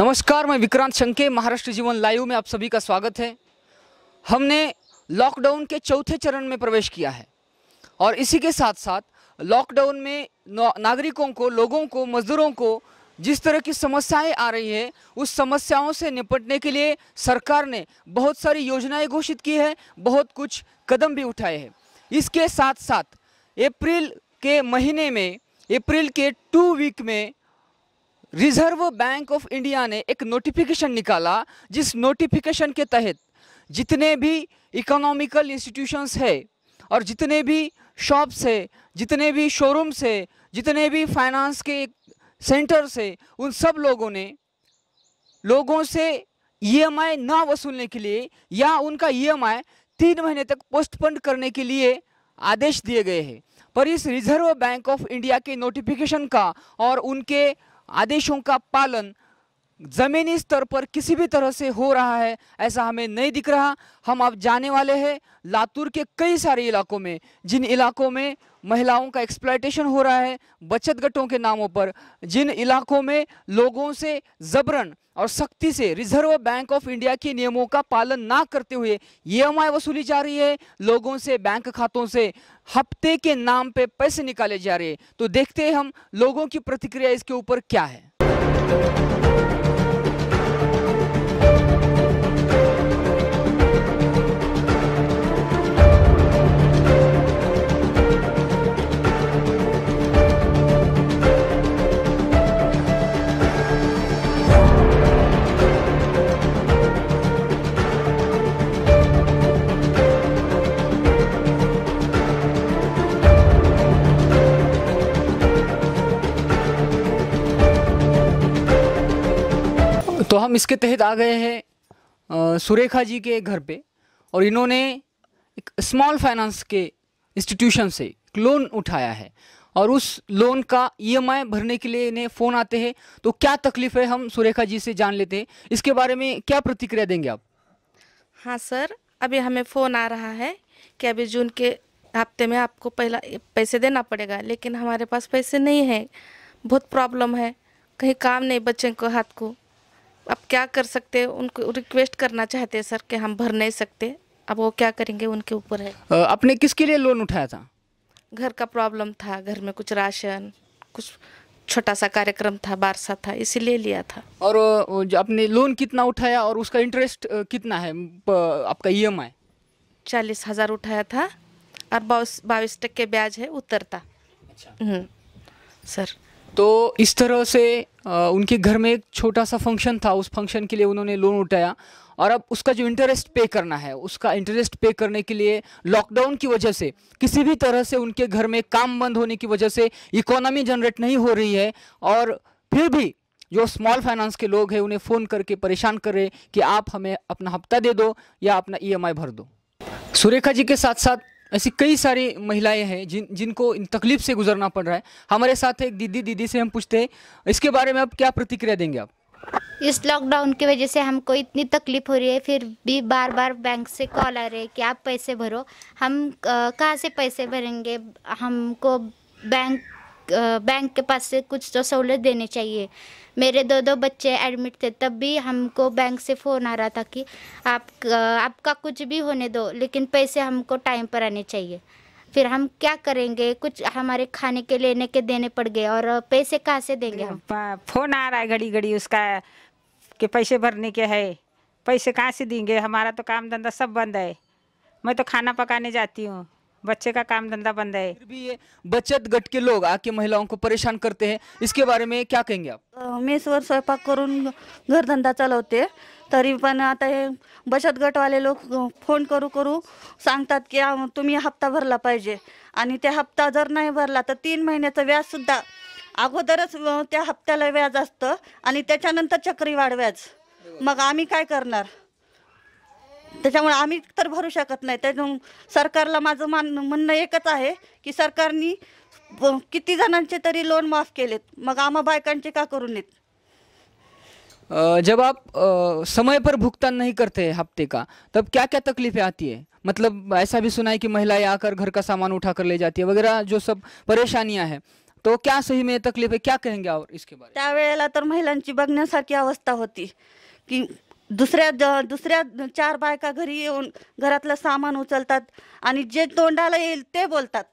नमस्कार मैं विक्रांत शंके महाराष्ट्र जीवन लाइव में आप सभी का स्वागत है हमने लॉकडाउन के चौथे चरण में प्रवेश किया है और इसी के साथ साथ लॉकडाउन में नागरिकों को लोगों को मजदूरों को जिस तरह की समस्याएं आ रही है उस समस्याओं से निपटने के लिए सरकार ने बहुत सारी योजनाएं घोषित की है बहुत कुछ कदम भी उठाए हैं इसके साथ साथ अप्रैल के महीने में अप्रैल के टू वीक में रिजर्व बैंक ऑफ इंडिया ने एक नोटिफिकेशन निकाला जिस नोटिफिकेशन के तहत जितने भी इकोनॉमिकल इंस्टीट्यूशंस है और जितने भी शॉप्स है जितने भी शोरूम्स है जितने भी फाइनेंस के सेंटर्स है उन सब लोगों ने लोगों से ईएमआई e ना वसूलने के लिए या उनका ईएमआई e तीन महीने तक पोस्टपन करने के लिए आदेश दिए गए हैं पर इस रिजर्व बैंक ऑफ इंडिया के नोटिफिकेशन का और उनके आदेशों का पालन ज़मीनी स्तर पर किसी भी तरह से हो रहा है ऐसा हमें नहीं दिख रहा हम अब जाने वाले हैं लातूर के कई सारे इलाकों में जिन इलाकों में महिलाओं का एक्सप्लाइटेशन हो रहा है बचत गटों के नामों पर जिन इलाकों में लोगों से जबरन और सख्ती से रिजर्व बैंक ऑफ इंडिया के नियमों का पालन ना करते हुए ई वसूली जा रही है लोगों से बैंक खातों से हफ्ते के नाम पे पैसे निकाले जा रहे हैं तो देखते हैं हम लोगों की प्रतिक्रिया इसके ऊपर क्या है तो हम इसके तहत आ गए हैं सुरेखा जी के घर पे और इन्होंने एक स्मॉल फाइनेंस के इंस्टीट्यूशन से लोन उठाया है और उस लोन का ईएमआई e भरने के लिए इन्हें फ़ोन आते हैं तो क्या तकलीफ़ है हम सुरेखा जी से जान लेते हैं इसके बारे में क्या प्रतिक्रिया देंगे आप हाँ सर अभी हमें फ़ोन आ रहा है कि अभी जून के हफ्ते में आपको पहला पैसे देना पड़ेगा लेकिन हमारे पास पैसे नहीं है बहुत प्रॉब्लम है कहीं काम नहीं बच्चे को हाथ को अब क्या कर सकते हैं उनको रिक्वेस्ट करना चाहते हैं सर कि हम भर नहीं सकते अब वो क्या करेंगे उनके ऊपर है आपने किसके लिए लोन उठाया था घर का प्रॉब्लम था घर में कुछ राशन कुछ छोटा सा कार्यक्रम था बारसा था इसीलिए लिया था और आपने लोन कितना उठाया और उसका इंटरेस्ट कितना है आपका ई एम आई चालीस हजार उठाया था और बाईस बाईस टक्के ब्याज है उतरता अच्छा हम्म। सर तो इस तरह से उनके घर में एक छोटा सा फंक्शन था उस फंक्शन के लिए उन्होंने लोन उठाया और अब उसका जो इंटरेस्ट पे करना है उसका इंटरेस्ट पे करने के लिए लॉकडाउन की वजह से किसी भी तरह से उनके घर में काम बंद होने की वजह से इकोनॉमी जनरेट नहीं हो रही है और फिर भी जो स्मॉल फाइनेंस के लोग हैं उन्हें फ़ोन करके परेशान कर रहे कि आप हमें अपना हफ्ता दे दो या अपना ईएमआई e भर दो सुरेखा जी के साथ साथ ऐसी कई सारी महिलाएं हैं जिन जिनको इन तकलीफ से गुजरना पड़ रहा है हमारे साथ एक दीदी दीदी से हम पूछते हैं इसके बारे में आप क्या प्रतिक्रिया देंगे आप इस लॉकडाउन की वजह से हमको इतनी तकलीफ हो रही है फिर भी बार बार बैंक से कॉल आ रहे हैं कि आप पैसे भरो हम कहाँ से पैसे भरेंगे हमको बैंक बैंक के पास से कुछ तो सहूलत देनी चाहिए मेरे दो दो बच्चे एडमिट थे तब भी हमको बैंक से फ़ोन आ रहा था कि आप आपका कुछ भी होने दो लेकिन पैसे हमको टाइम पर आने चाहिए फिर हम क्या करेंगे कुछ हमारे खाने के लेने के देने पड़ गए और पैसे कहाँ से देंगे हम फोन आ रहा है घड़ी घड़ी उसका कि पैसे भरने के है पैसे कहाँ से देंगे हमारा तो काम धंधा सब बंद है मैं तो खाना पकाने जाती हूँ बच्चे का काम धंधा बंद है फिर भी ये बचत गट के लोग आके महिलाओं को परेशान करते हैं इसके बारे में क्या कहेंगे आप मेसवर स्वयंपाक करून घरधंदा चालवते तरी पण आता हे बचत गट वाले लोक फोन करू करू सांगतात की तुम्ही हप्ता भरला पाहिजे आणि त्या हप्ता जर नाही भरला तर तीन महिन्याचं सुद्धा अगोदरच त्या हप्त्याला व्याज असतं आणि त्याच्यानंतर चक्रीवाढ व्याज मग आम्ही काय करणार त्याच्यामुळे आम्ही तर भरू शकत नाही त्याच्यामुळे सरकारला माझं मान म्हणणं एकच आहे की सरकारनी किती जणांचे तरी लोन माफ केलेत मग आम्हा बायकांचे का करून येत जब समय पर भुगतान नाही करते हफ्ते का तब क्या क्या तकलीफें आती है मतलब ऐसा भी सुना की महिला महिलाएं आकर घर का सामान उठा कर ले जाती है वगैरह जो सब परेशानियां है तो क्या सही में तकलीफ है क्या कहेंगे और इसके बारे त्यावेळेला तर महिलांची बघण्यासारखी अवस्था होती की दुसऱ्या दुसऱ्या चार बायका घरी येऊन घरातलं सामान उचलतात आणि जे तोंडाला येईल ते बोलतात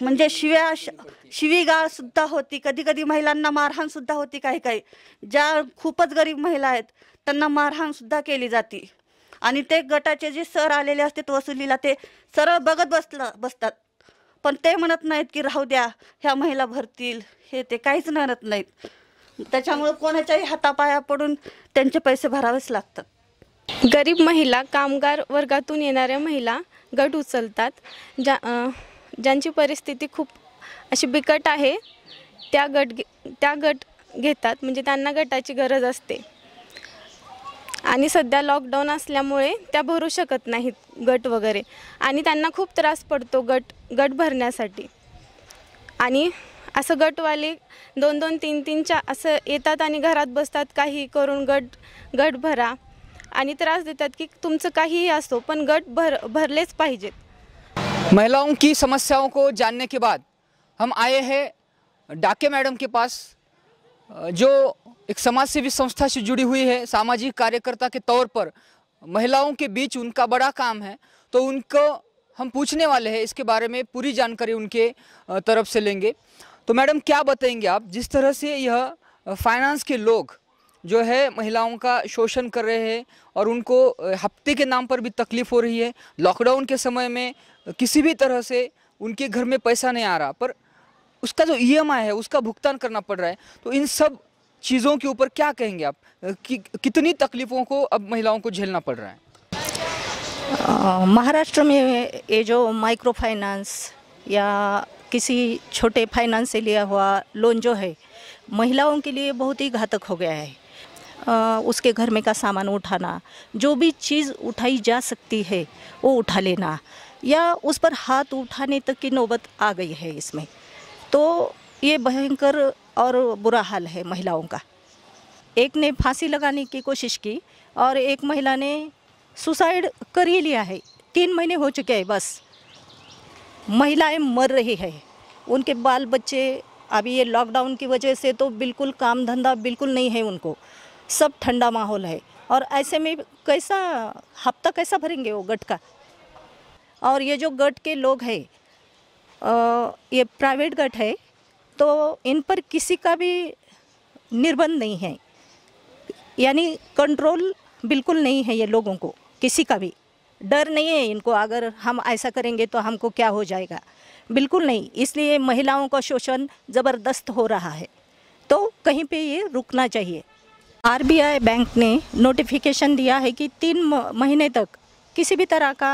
म्हणजे शिव्या शिवीगाळ सुद्धा होती कधी कधी महिलांना मारहाण सुद्धा होती काही काही ज्या खूपच गरीब महिला आहेत त्यांना मारहाण सुद्धा केली जाते आणि ते गटाचे जे सर आलेले असतात वसुलीला ते सरळ बघत बसलं बसतात पण ते म्हणत नाहीत की राहू द्या ह्या महिला भरतील हे ते काहीच म्हणत नाहीत त्याच्यामुळे कोणाच्याही हातापाया पडून त्यांचे पैसे भरावेच लागतात गरीब महिला कामगार वर्गातून येणाऱ्या महिला गट उचलतात ज्या ज्यांची परिस्थिती खूप अशी बिकट आहे त्या गट त्या गट घेतात म्हणजे त्यांना गटाची गरज असते आणि सध्या लॉकडाऊन असल्यामुळे त्या भरू शकत नाहीत गट वगैरे आणि त्यांना खूप त्रास पडतो गट गट भरण्यासाठी आणि अस गटवाले दोन दोन तीन तीन चार अस घर बसत का ही काही गट गट भरा आणि त्रास देतात कि तुमसे का ही आसो गट भर भर पाहिजेत महिलाओं की समस्याओं को जानने के बाद हम आए हैं डाके मैडम के पास जो एक समाज सेवी संस्था से जुड़ी हुई है सामाजिक कार्यकर्ता के तौर पर महिलाओं के बीच उनका बड़ा काम है तो उनको हम पूछने वाले हैं इसके बारे में पूरी जानकारी उनके तरफ से लेंगे तो मैडम क्या बताएंगे आप जिस तरह से यह फाइनेंस के लोग जो है महिलाओं का शोषण कर रहे हैं और उनको हफ्ते के नाम पर भी तकलीफ हो रही है लॉकडाउन के समय में किसी भी तरह से उनके घर में पैसा नहीं आ रहा पर उसका जो ई है उसका भुगतान करना पड़ रहा है तो इन सब चीज़ों के ऊपर क्या कहेंगे आप कि कितनी तकलीफ़ों को अब महिलाओं को झेलना पड़ रहा है महाराष्ट्र में ये जो माइक्रो फाइनेंस या किसी छोटे फाइनेंस से लिया हुआ लोन जो है महिलाओं के लिए बहुत ही घातक हो गया है आ, उसके घर में का सामान उठाना जो भी चीज़ उठाई जा सकती है वो उठा लेना या उस पर हाथ उठाने तक की नौबत आ गई है इसमें तो ये भयंकर और बुरा हाल है महिलाओं का एक ने फांसी लगाने की कोशिश की और एक महिला ने सुसाइड कर ही लिया है तीन महीने हो चुके हैं बस महिलाएं मर रही है उनके बाल बच्चे अभी ये लॉकडाउन की वजह से तो बिल्कुल काम धंधा बिल्कुल नहीं है उनको सब ठंडा माहौल है और ऐसे में कैसा हफ्ता कैसा भरेंगे वो गट का और ये जो गट के लोग है ये प्राइवेट गट है तो इन पर किसी का भी निर्बंध नहीं है यानी कंट्रोल बिल्कुल नहीं है ये लोगों को किसी का भी डर नहीं है इनको अगर हम ऐसा करेंगे तो हमको क्या हो जाएगा बिल्कुल नहीं इसलिए महिलाओं का शोषण ज़बरदस्त हो रहा है तो कहीं पे ये रुकना चाहिए आरबीआई बैंक ने नोटिफिकेशन दिया है कि तीन महीने तक किसी भी तरह का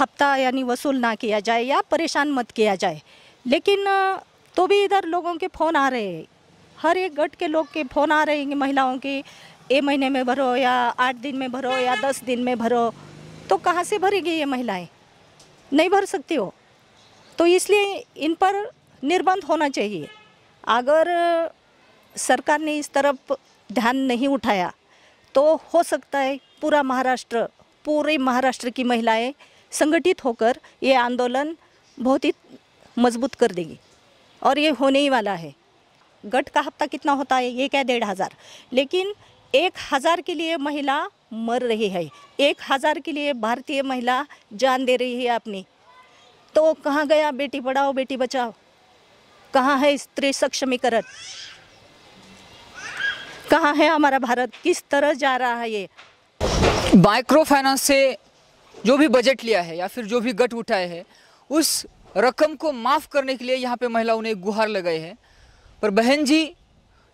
हफ्ता यानी वसूल ना किया जाए या परेशान मत किया जाए लेकिन तो भी इधर लोगों के फ़ोन आ रहे हैं हर एक गट के लोग के फ़ोन आ रहे हैं महिलाओं के ए महीने में भरो या आठ दिन में भरो या दस दिन में भरो तो कहाँ से भरेगी ये महिलाएं नहीं भर सकती हो तो इसलिए इन पर निर्बंध होना चाहिए अगर सरकार ने इस तरफ ध्यान नहीं उठाया तो हो सकता है पूरा महाराष्ट्र पूरे महाराष्ट्र की महिलाएं संगठित होकर ये आंदोलन बहुत ही मजबूत कर देगी और ये होने ही वाला है गट का हफ्ता कितना होता है एक या डेढ़ हज़ार लेकिन एक हज़ार के लिए महिला मर रही है एक हज़ार के लिए भारतीय महिला जान दे रही है अपनी तो कहाँ गया बेटी पढ़ाओ बेटी बचाओ कहाँ है स्त्री सक्षमीकरण कहाँ है हमारा भारत किस तरह जा रहा है ये माइक्रो फाइनेंस से जो भी बजट लिया है या फिर जो भी गट उठाए है उस रकम को माफ़ करने के लिए यहाँ पे महिलाओं ने गुहार लगाई है पर बहन जी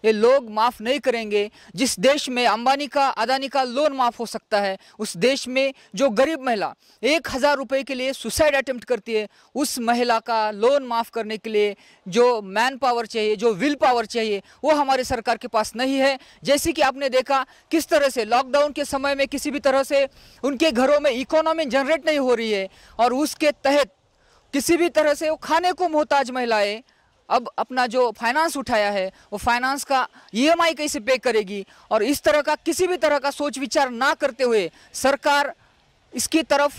ये लोग माफ़ नहीं करेंगे जिस देश में अंबानी का अदानी का लोन माफ़ हो सकता है उस देश में जो गरीब महिला एक हज़ार रुपये के लिए सुसाइड अटेम्प्ट करती है उस महिला का लोन माफ़ करने के लिए जो मैन पावर चाहिए जो विल पावर चाहिए वो हमारे सरकार के पास नहीं है जैसे कि आपने देखा किस तरह से लॉकडाउन के समय में किसी भी तरह से उनके घरों में इकोनॉमी जनरेट नहीं हो रही है और उसके तहत किसी भी तरह से वो खाने को मोहताज महिलाएं अब अपना जो फाइनेंस उठाया है वो फाइनेंस का ईएमआई e कैसे पे करेगी और इस तरह का किसी भी तरह का सोच विचार ना करते हुए सरकार इसकी तरफ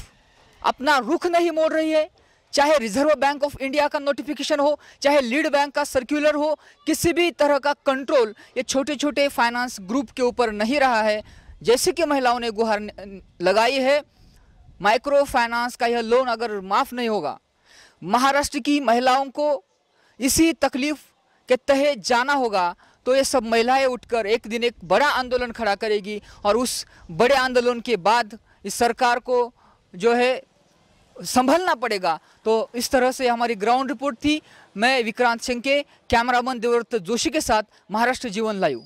अपना रुख नहीं मोड़ रही है चाहे रिजर्व बैंक ऑफ इंडिया का नोटिफिकेशन हो चाहे लीड बैंक का सर्कुलर हो किसी भी तरह का कंट्रोल ये छोटे छोटे फाइनेंस ग्रुप के ऊपर नहीं रहा है जैसे कि महिलाओं ने गुहार लगाई है माइक्रो फाइनेंस का यह लोन अगर माफ़ नहीं होगा महाराष्ट्र की महिलाओं को इसी तकलीफ के तहे जाना होगा तो ये सब महिलाएं उठकर एक दिन एक बड़ा आंदोलन खड़ा करेगी और उस बड़े आंदोलन के बाद इस सरकार को जो है संभलना पड़ेगा तो इस तरह से हमारी ग्राउंड रिपोर्ट थी मैं विक्रांत सिंह के कैमरामैन देवव्रत जोशी के साथ महाराष्ट्र जीवन लाइव